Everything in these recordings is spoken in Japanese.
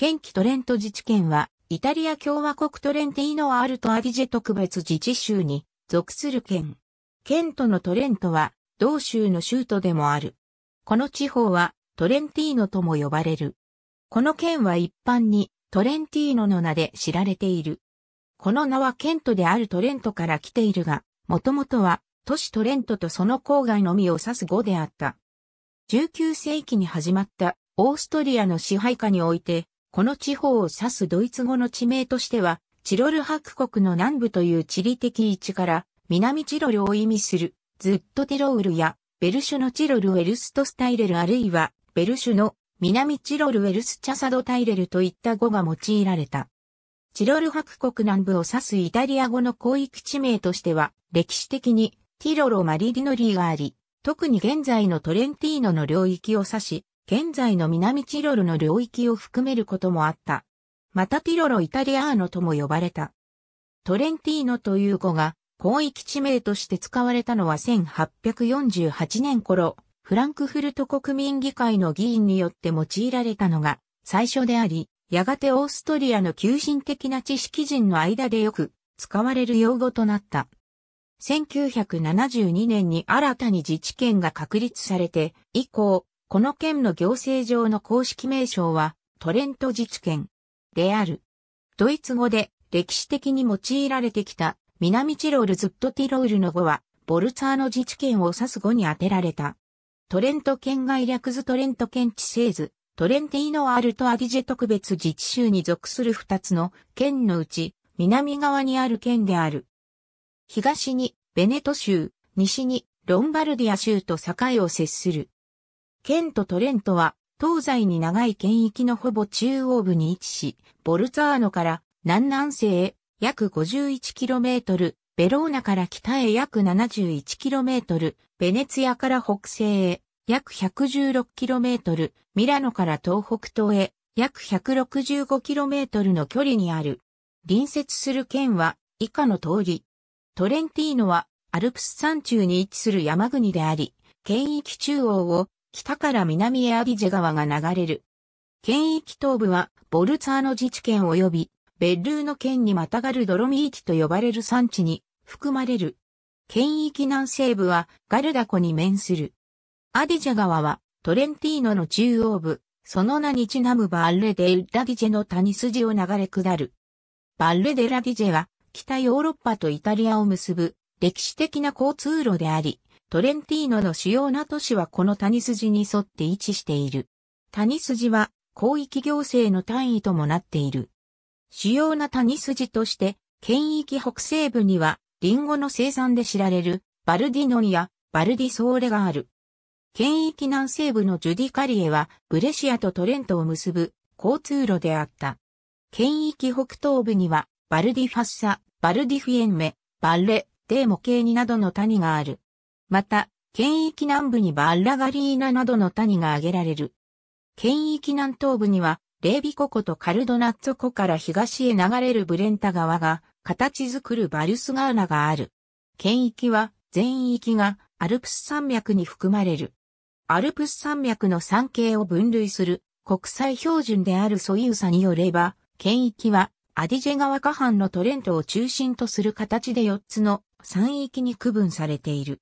県旗トレント自治県は、イタリア共和国トレンティーノアルトアディジェ特別自治州に属する県。県都のトレントは、同州の州都でもある。この地方は、トレンティーノとも呼ばれる。この県は一般に、トレンティーノの名で知られている。この名は県都であるトレントから来ているが、もともとは、都市トレントとその郊外のみを指す語であった。19世紀に始まったオーストリアの支配下において、この地方を指すドイツ語の地名としては、チロル白国の南部という地理的位置から、南チロルを意味する、ズットテロールや、ベルシュのチロルウェルストスタイレルあるいは、ベルシュの南チロルウェルスチャサドタイレルといった語が用いられた。チロル白国南部を指すイタリア語の広域地名としては、歴史的にティロロ・マリリノリーがあり、特に現在のトレンティーノの領域を指し、現在の南チロルの領域を含めることもあった。またティロロ・イタリアーノとも呼ばれた。トレンティーノという語が広域地名として使われたのは1848年頃、フランクフルト国民議会の議員によって用いられたのが最初であり、やがてオーストリアの急進的な知識人の間でよく使われる用語となった。1972年に新たに自治権が確立されて以降、この県の行政上の公式名称は、トレント自治県である。ドイツ語で歴史的に用いられてきた南チロールズットティロールの語は、ボルツァーノ自治県を指す語に当てられた。トレント県外略図トレント県地製図、トレンティーノアルトアディジェ特別自治州に属する二つの県のうち、南側にある県である。東にベネト州、西にロンバルディア州と境を接する。ケントトレントは、東西に長い県域のほぼ中央部に位置し、ボルツァーノから南南西へ約 51km、ベローナから北へ約 71km、ベネツィアから北西へ約 116km、ミラノから東北東へ約 165km の距離にある。隣接する県は以下の通り。トレンティーノはアルプス山中に位置する山国であり、県域中央を北から南へアディジェ川が流れる。県域東部はボルツァーノ自治県及びベッルーノ県にまたがるドロミーティと呼ばれる産地に含まれる。県域南西部はガルダ湖に面する。アディジェ川はトレンティーノの中央部、その名にちなむバッレデ・ル・ラディジェの谷筋を流れ下る。バッレデ・ラディジェは北ヨーロッパとイタリアを結ぶ歴史的な交通路であり、トレンティーノの主要な都市はこの谷筋に沿って位置している。谷筋は広域行政の単位ともなっている。主要な谷筋として、県域北西部には、リンゴの生産で知られる、バルディノンやバルディソーレがある。県域南西部のジュディカリエは、ブレシアとトレントを結ぶ交通路であった。県域北東部には、バルディファッサ、バルディフィエンメ、バルレ、デーモケーニなどの谷がある。また、県域南部にバッラガリーナなどの谷が挙げられる。県域南東部には、レービコ湖とカルドナッツ湖から東へ流れるブレンタ川が、形作るバルスガーナがある。県域は、全域がアルプス山脈に含まれる。アルプス山脈の山系を分類する国際標準であるソユーサによれば、県域はアディジェ川下半のトレントを中心とする形で4つの山域に区分されている。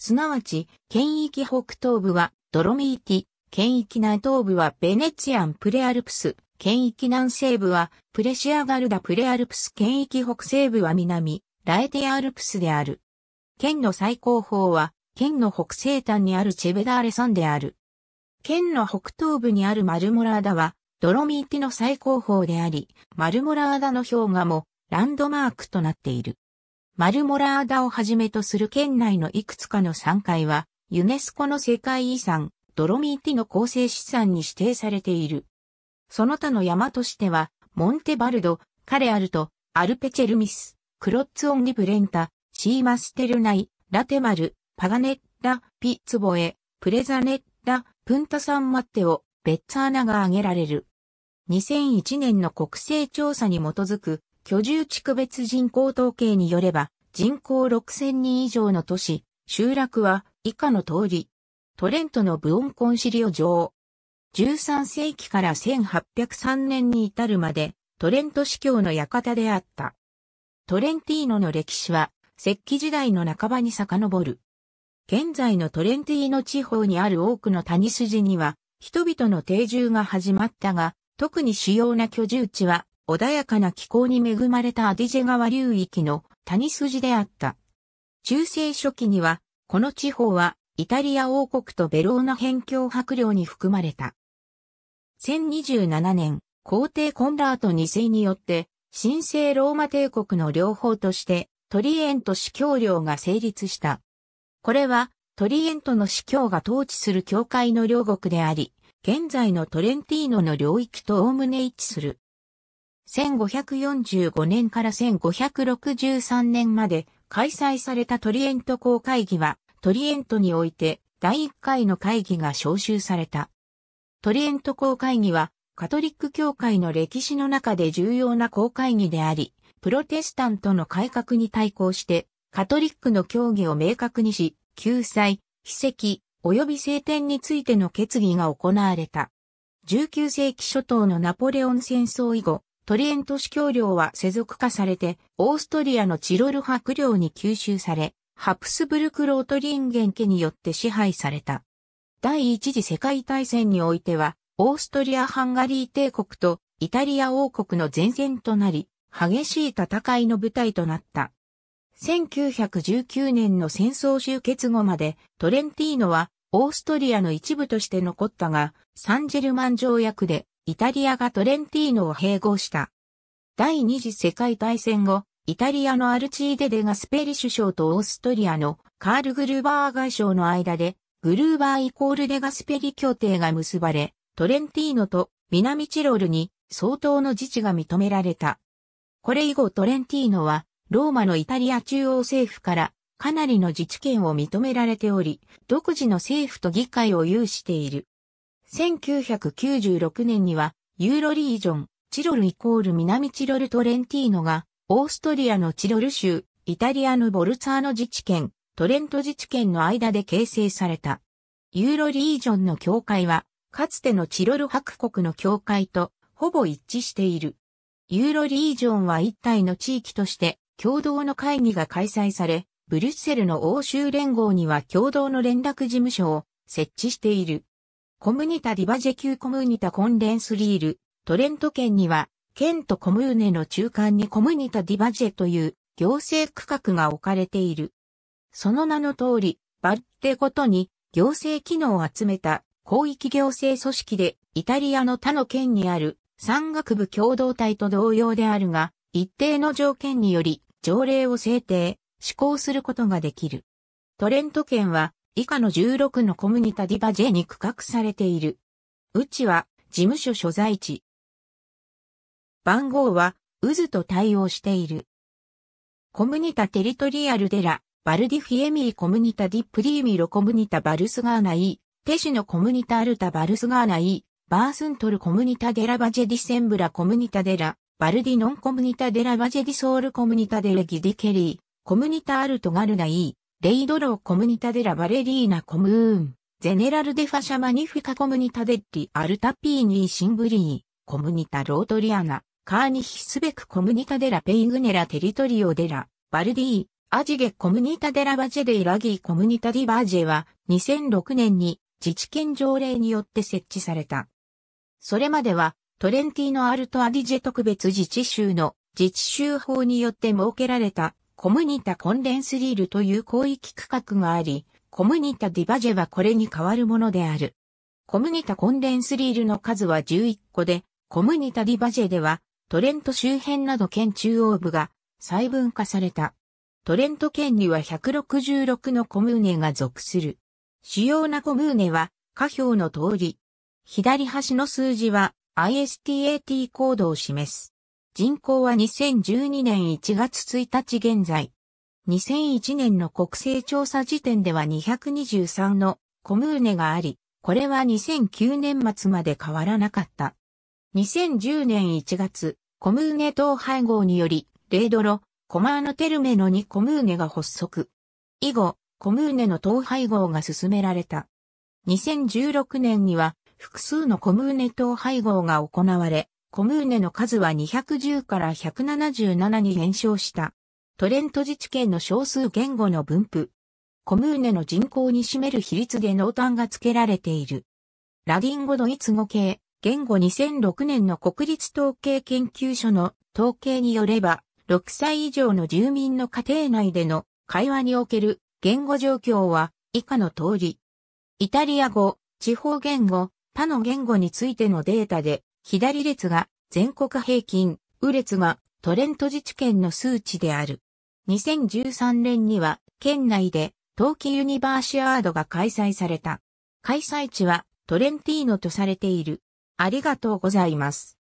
すなわち、県域北東部はドロミーティ、県域南東部はベネツィアンプレアルプス、県域南西部はプレシアガルダプレアルプス、県域北西部は南、ラエテアルプスである。県の最高峰は、県の北西端にあるチェベダーレ山である。県の北東部にあるマルモラーダは、ドロミーティの最高峰であり、マルモラーダの氷河もランドマークとなっている。マルモラーダをはじめとする県内のいくつかの山階は、ユネスコの世界遺産、ドロミーティの構成資産に指定されている。その他の山としては、モンテバルド、カレアルト、アルペチェルミス、クロッツオンリブレンタ、シーマステルナイ、ラテマル、パガネッラ、ピツボエ、プレザネッラ、プンタサンマッテオ、ベッツアナが挙げられる。2001年の国勢調査に基づく居住地区別人口統計によれば、人口6000人以上の都市、集落は以下の通り。トレントのブオンコンシリオ城。13世紀から1803年に至るまで、トレント司教の館であった。トレンティーノの歴史は、石器時代の半ばに遡る。現在のトレンティーノ地方にある多くの谷筋には、人々の定住が始まったが、特に主要な居住地は穏やかな気候に恵まれたアディジェ川流域の谷筋であった。中世初期には、この地方はイタリア王国とベローナ辺境伯領に含まれた。1027年、皇帝コンラート2世によって、神聖ローマ帝国の両方として、トリエント司教領が成立した。これは、トリエントの司教が統治する教会の領国であり、現在のトレンティーノの領域とおおむね一致する。1545年から1563年まで開催されたトリエント公会議は、トリエントにおいて第1回の会議が招集された。トリエント公会議は、カトリック教会の歴史の中で重要な公会議であり、プロテスタントの改革に対抗して、カトリックの教義を明確にし、救済、秘跡、及び聖典についての決議が行われた。19世紀初頭のナポレオン戦争以後、トリエント司教領は世俗化されて、オーストリアのチロル伯領に吸収され、ハプスブルク・ロートリンゲン家によって支配された。第一次世界大戦においては、オーストリア・ハンガリー帝国とイタリア王国の前線となり、激しい戦いの舞台となった。1919年の戦争終結後まで、トレンティーノはオーストリアの一部として残ったが、サンジェルマン条約でイタリアがトレンティーノを併合した。第二次世界大戦後、イタリアのアルチーデデガスペリ首相とオーストリアのカール・グルーバー外相の間で、グルーバーイコールデガスペリ協定が結ばれ、トレンティーノと南チロルに相当の自治が認められた。これ以後トレンティーノは、ローマのイタリア中央政府からかなりの自治権を認められており、独自の政府と議会を有している。1996年には、ユーロリージョン、チロルイコール南チロルトレンティーノが、オーストリアのチロル州、イタリアのボルツァーノ自治県、トレント自治県の間で形成された。ユーロリージョンの境界は、かつてのチロル白国の境界と、ほぼ一致している。ユーロリージョンは一体の地域として、共同の会議が開催され、ブリュッセルの欧州連合には共同の連絡事務所を設置している。コムニタ・ディバジェ級コムニタ・コンレンスリール、トレント県には、県とコムーネの中間にコムニタ・ディバジェという行政区画が置かれている。その名の通り、バッテごとに行政機能を集めた広域行政組織で、イタリアの他の県にある山岳部共同体と同様であるが、一定の条件により条例を制定、施行することができる。トレント県は以下の16のコムニタディバジェに区画されている。うちは事務所所在地。番号は渦と対応している。コムニタテリトリアルデラ、バルディフィエミーコムニタディプリーミロコムニタバルスガーナイテシのコムニタアルタバルスガーナイバースントルコムニタデラバジェディセンブラコムニタデラ、バルディノンコムニタデラバジェディソールコムニタデレギディケリー、コムニタアルトガルナイレイドローコムニタデラバレリーナコムーン、ゼネラルデファシャマニフィカコムニタデッリアルタピーニーシンブリー、コムニタロートリアナ、カーニヒスベクコムニタデラペイグネラテリトリオデラ、バルディー、アジゲコムニタデラバジェデイラギーコムニタディバージェは2006年に自治権条例によって設置された。それまではトレンティーノ・アルト・アディジェ特別自治州の自治州法によって設けられたコムニタ・コンデンスリールという広域区画があり、コムニタ・ディバジェはこれに代わるものである。コムニタ・コンデンスリールの数は11個で、コムニタ・ディバジェでは、トレント周辺など県中央部が細分化された。トレント県には166のコムーネが属する。主要なコムーネは、下表の通り。左端の数字は ISTAT コードを示す。人口は2012年1月1日現在。2001年の国勢調査時点では223のコムーネがあり、これは2009年末まで変わらなかった。2010年1月、コムーネ党配合により、レードロ、コマーノテルメの2コムーネが発足。以後、コムーネの党配合が進められた。2016年には、複数のコムーネ党配合が行われ、コムーネの数は210から177に減少した。トレント自治圏の少数言語の分布。コムーネの人口に占める比率で濃淡が付けられている。ラディン語ドイツ語系、言語2006年の国立統計研究所の統計によれば、6歳以上の住民の家庭内での会話における言語状況は以下の通り。イタリア語、地方言語、他の言語についてのデータで、左列が全国平均、右列がトレント自治県の数値である。2013年には県内で冬季ユニバーシアードが開催された。開催地はトレンティーノとされている。ありがとうございます。